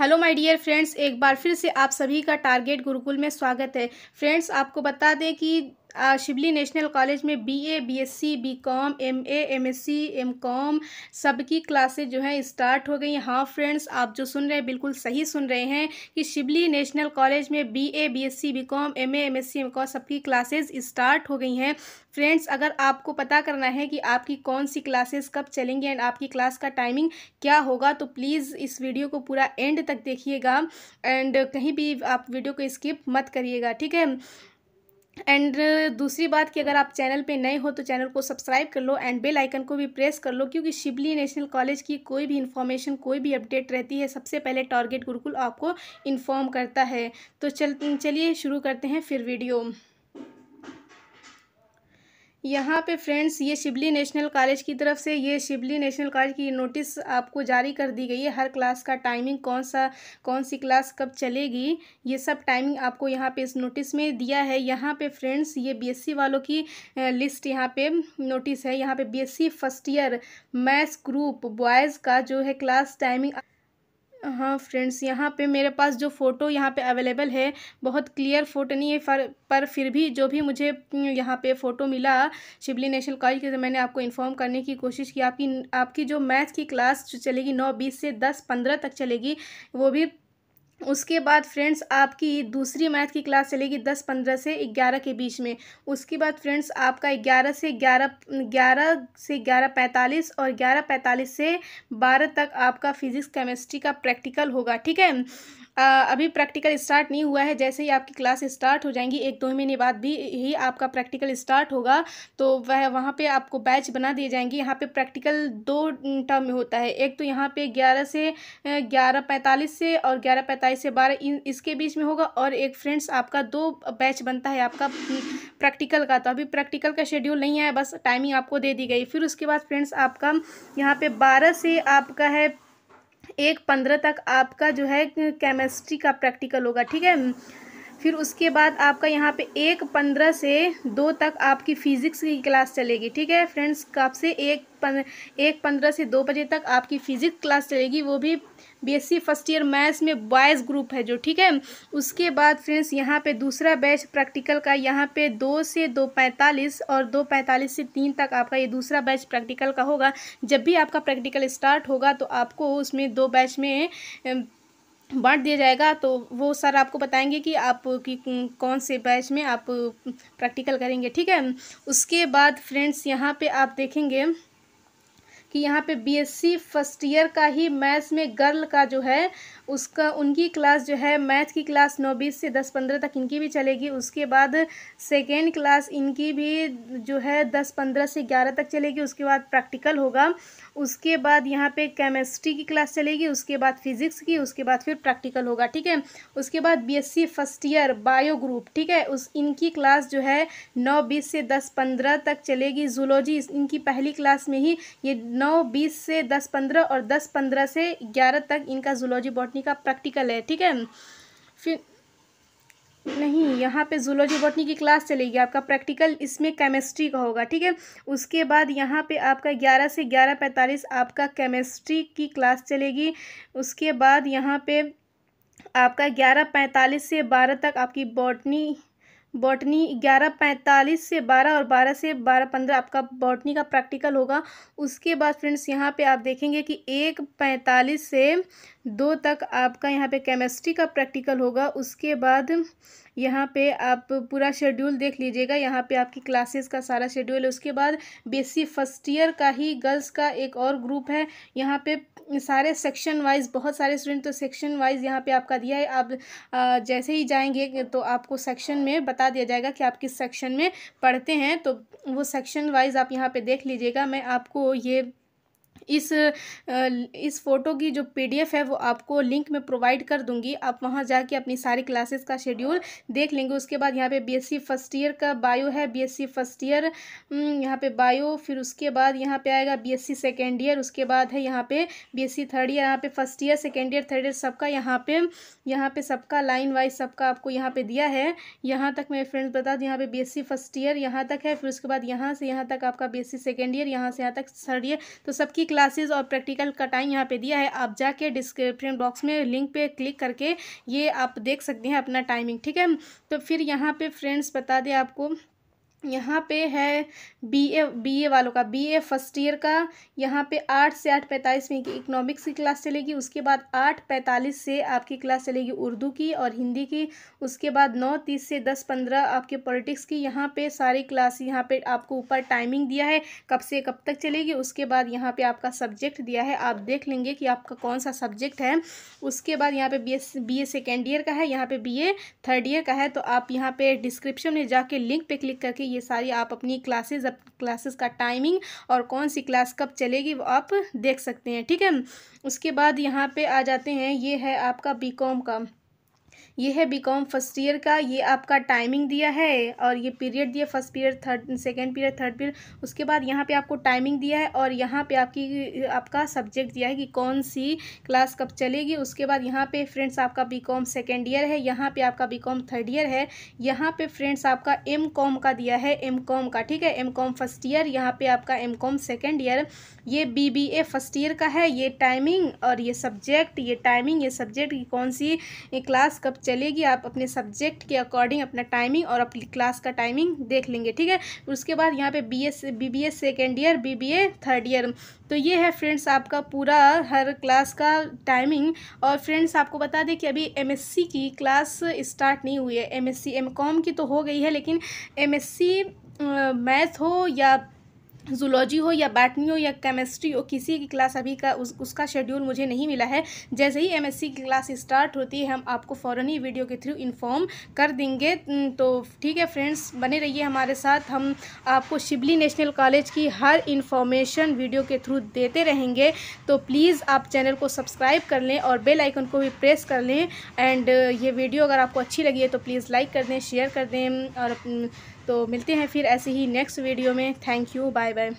hello my dear friends एक बार फिर से आप सभी का टारगेट गुरुकुल में स्वागत है फ्रेंड्स आपको बता दें कि शिबली नेशनल कॉलेज में B A B S C B com M A M S C M com सबकी क्लासेज जो हैं स्टार्ट हो गई हैं हाँ फ्रेंड्स आप जो सुन रहे हैं बिल्कुल सही सुन रहे हैं कि शिबली नेशनल कॉलेज में B A B S C B com M A M S C M com सबकी क्लासेज स्टार्ट हो गई हैं फ्रेंड्स अगर आपको पता करना है कि आपकी कौन सी क्लासेस कब चलेंगी एंड आपकी क्लास का टाइमिंग क्या होगा तो प्लीज़ इस वीडियो को पूरा एंड तक देखिएगा एंड कहीं भी आप वीडियो को स्किप मत करिएगा ठीक है एंड दूसरी बात कि अगर आप चैनल पे नए हो तो चैनल को सब्सक्राइब कर लो एंड बेल आइकन को भी प्रेस कर लो क्योंकि शिबली नेशनल कॉलेज की कोई भी इन्फॉर्मेशन कोई भी अपडेट रहती है सबसे पहले टारगेट गुरुकुल आपको इन्फॉर्म करता है तो चल चलिए शुरू करते हैं फिर वीडियो यहाँ पे फ्रेंड्स ये शिबली नेशनल कॉलेज की तरफ से ये शिबली नेशनल कॉलेज की नोटिस आपको जारी कर दी गई है हर क्लास का टाइमिंग कौन सा कौन सी क्लास कब चलेगी ये सब टाइमिंग आपको यहाँ पे इस नोटिस में दिया है यहाँ पे फ्रेंड्स ये बीएससी वालों की लिस्ट यहाँ पे नोटिस है यहाँ पे BSc first year maths group boys का जो है क्लास टाइमिंग हाँ फ्रेंड्स यहाँ पे मेरे पास जो फ़ोटो यहाँ पे अवेलेबल है बहुत क्लियर फ़ोटो नहीं है फर पर फिर भी जो भी मुझे हम्म, यहाँ पे फ़ोटो मिला शिबली नेशनल कॉलेज के तो मैंने आपको इन्फॉर्म करने की कोशिश की आपकी आपकी जो मैथ की क्लास चलेगी नौ बीस से दस पंद्रह तक चलेगी वो भी उसके बाद फ्रेंड्स आपकी दूसरी मैथ की क्लास चलेगी दस पंद्रह से ग्यारह के बीच में उसके बाद फ्रेंड्स आपका ग्यारह से ग्यारह ग्यारह से ग्यारह पैंतालीस और ग्यारह पैंतालीस से बारह तक आपका फिजिक्स केमिस्ट्री का प्रैक्टिकल होगा ठीक है अभी प्रैक्टिकल स्टार्ट नहीं हुआ है जैसे ही आपकी क्लास स्टार्ट हो जाएंगी एक दो महीने बाद भी ही आपका प्रैक्टिकल स्टार्ट होगा तो वह वहाँ पर आपको बैच बना दिए जाएंगे यहाँ पर प्रैक्टिकल दो टर्म में होता है एक तो यहाँ पर ग्यारह से ग्यारह पैंतालीस से और ग्यारह पैंतालीस से बारह इसके बीच में होगा और एक फ्रेंड्स आपका दो बैच बनता है आपका हम्म, प्रैक्टिकल का तो अभी प्रैक्टिकल का शेड्यूल नहीं आया बस टाइमिंग आपको दे दी गई फिर उसके बाद फ्रेंड्स आपका यहाँ पर बारह से आपका है एक पंद्रह तक आपका जो है केमिस्ट्री का प्रैक्टिकल होगा ठीक है फिर उसके बाद आपका यहाँ पे एक पंद्रह से दो तक आपकी फ़िज़िक्स की क्लास चलेगी ठीक है फ्रेंड्स कब से एक पन, एक पंद्रह से दो बजे तक आपकी फ़िज़िक्स क्लास चलेगी वो भी बीएससी फर्स्ट ईयर मैथ्स में बॉयज़ ग्रुप है जो ठीक है उसके बाद फ्रेंड्स यहाँ पे दूसरा बैच प्रैक्टिकल का यहाँ पे दो से दो पैंतालीस और दो पैंतालीस से तीन तक आपका ये दूसरा बैच प्रैक्टिकल का होगा जब भी आपका प्रैक्टिकल स्टार्ट होगा तो आपको उसमें दो बैच में बांट दिया जाएगा तो वो सर आपको बताएंगे कि आप कि कौन से बैच में आप प्रैक्टिकल करेंगे ठीक है उसके बाद फ्रेंड्स यहाँ पे आप देखेंगे कि यहाँ पे बीएससी फर्स्ट ईयर का ही मैथ्स में गर्ल का जो है उसका उनकी क्लास जो है मैथ की क्लास नौ बीस से दस पंद्रह तक इनकी भी चलेगी उसके बाद सेकेंड क्लास इनकी भी जो है दस पंद्रह से ग्यारह तक चलेगी उसके बाद प्रैक्टिकल होगा उसके बाद यहाँ पे केमिस्ट्री की क्लास चलेगी उसके बाद फिजिक्स की उसके बाद फिर प्रैक्टिकल होगा ठीक है उसके बाद BSc first year bio group ठीक है उस इनकी क्लास जो है नौ बीस से दस पंद्रह तक चलेगी जूलॉजी इनकी पहली क्लास में ही ये नौ बीस से दस पंद्रह और दस पंद्रह से ग्यारह तक इनका जूलॉजी बॉट बॉटनी का प्रैक्टिकल है ठीक है फिर नहीं यहाँ पे जूलॉजी बॉटनी की क्लास चलेगी आपका प्रैक्टिकल इसमें केमिस्ट्री का होगा ठीक है उसके बाद यहाँ पे आपका ग्यारह से ग्यारह पैंतालीस आपका केमिस्ट्री की क्लास चलेगी उसके बाद यहाँ पे आपका ग्यारह पैंतालीस से बारह तक आपकी बॉटनी बॉटनी ग्यारह पैंतालीस से बारह और बारह से बारह पंद्रह आपका बॉटनी का प्रैक्टिकल होगा उसके बाद फ्रेंड्स यहाँ पे आप देखेंगे कि एक पैंतालीस से दो तक आपका यहाँ पे केमिस्ट्री का प्रैक्टिकल होगा उसके बाद यहाँ पे आप पूरा शेड्यूल देख लीजिएगा यहाँ पे आपकी क्लासेस का सारा शेड्यूल है उसके बाद बीएससी फर्स्ट ईयर का ही गर्ल्स का एक और ग्रुप है यहाँ पे सारे सेक्शन वाइज बहुत सारे स्टूडेंट तो सेक्शन वाइज यहाँ पे आपका दिया है आप जैसे ही जाएंगे तो आपको सेक्शन में बता दिया जाएगा कि आप किस सेक्शन में पढ़ते हैं तो वो सेक्शन वाइज आप यहाँ पे देख लीजिएगा मैं आपको ये इस इस फ़ोटो की जो पीडीएफ है वो आपको लिंक में प्रोवाइड कर दूंगी आप वहाँ जाके अपनी सारी क्लासेस का शेड्यूल देख लेंगे उसके बाद यहाँ पे बीएससी फर्स्ट ईयर का बायो है बीएससी फर्स्ट ईयर यहाँ पे बायो फिर उसके बाद यहाँ पे आएगा बीएससी सेकेंड ईयर उसके बाद है यहाँ पे बीएससी थर्ड ईयर यहाँ पे first year second year third year सबका यहाँ पे यहाँ पे सबका लाइन वाइज सबका आपको यहाँ पे दिया है यहाँ तक मेरे फ्रेंड्स बता दें यहाँ पे बीएससी फर्स्ट ईयर यहाँ तक है फिर उसके बाद यहाँ से यहाँ तक आपका बीएससी सेकेंड ईयर यहाँ से यहाँ तक थर्ड ईयर तो सबकी क्लासेस और प्रैक्टिकल का टाइम यहाँ पे दिया है आप जाके डिस्क्रिप्शन बॉक्स में लिंक पे क्लिक करके ये आप देख सकते हैं अपना टाइमिंग ठीक है तो फिर यहाँ पे फ्रेंड्स बता दें आपको यहाँ पे है बीए बीए वालों का बीए फर्स्ट ईयर का यहाँ पे आठ से आठ पैंतालीस में की इकनॉमिक्स की क्लास चलेगी उसके बाद आठ पैंतालीस से आपकी क्लास चलेगी उर्दू की और हिंदी की उसके बाद नौ तीस से दस पंद्रह आपके पॉलिटिक्स की यहाँ पे सारी क्लास यहाँ पे आपको ऊपर टाइमिंग दिया है कब से कब तक चलेगी उसके बाद यहाँ पर आपका सब्जेक्ट दिया है आप देख लेंगे कि आपका कौन सा सब्जेक्ट है उसके बाद यहाँ पर B S B A second year का है यहाँ पर बी थर्ड ईयर का है तो आप यहाँ पर डिस्क्रिप्शन में जाके लिंक पर क्लिक करके ये सारी आप अपनी क्लासेज अप, क्लासेस का टाइमिंग और कौन सी क्लास कब चलेगी वो आप देख सकते हैं ठीक है उसके बाद यहाँ पे आ जाते हैं ये है आपका बी कॉम का ये है बीकॉम फर्स्ट ईयर का ये आपका टाइमिंग दिया है और ये पीरियड दिया first period third second period third period उसके बाद यहाँ पे आपको टाइमिंग दिया है और यहाँ पे आपकी आपका सब्जेक्ट दिया है कि कौन सी क्लास कब चलेगी उसके बाद यहाँ पे फ्रेंड्स आपका बी कॉम सेकेंड ईयर है यहाँ पे आपका बी कॉम थर्ड ईयर है यहाँ पे फ्रेंड्स आपका एम कॉम का दिया है एम कॉम का ठीक है एम कॉम फर्स्ट ईयर यहाँ पे आपका एम कॉम सेकेंड ईयर ये B B A first year का है ये टाइमिंग और ये सब्जेक्ट ये टाइमिंग ये सब्जेक्ट की कौन सी क्लास कब चलेगी आप अपने सब्जेक्ट के अकॉर्डिंग अपना टाइमिंग और अपनी क्लास का टाइमिंग देख लेंगे ठीक है उसके बाद यहाँ पे B S B B S second year B B A third year तो ये है फ्रेंड्स आपका पूरा हर क्लास का टाइमिंग और फ्रेंड्स आपको बता दें कि अभी एम एस सी की क्लास स्टार्ट नहीं हुई है M S C M com की तो हो गई है लेकिन एम एस सी मैथ हो या जूलॉजी हो या बैटनी हो या केमिस्ट्री हो किसी की क्लास अभी का उस, उसका शेड्यूल मुझे नहीं मिला है जैसे ही एमएससी की क्लास स्टार्ट होती है हम आपको फ़ौर ही वीडियो के थ्रू इन्फॉर्म कर देंगे तो ठीक है फ्रेंड्स बने रहिए हमारे साथ हम आपको शिबली नेशनल कॉलेज की हर इन्फॉर्मेशन वीडियो के थ्रू देते रहेंगे तो प्लीज़ आप चैनल को सब्सक्राइब कर लें और बेल आइकन को भी प्रेस कर लें एंड ये वीडियो अगर आपको अच्छी लगी है तो प्लीज़ लाइक कर दें शेयर कर दें और तो मिलते हैं फिर ऐसे ही नेक्स्ट वीडियो में थैंक यू बाय बाय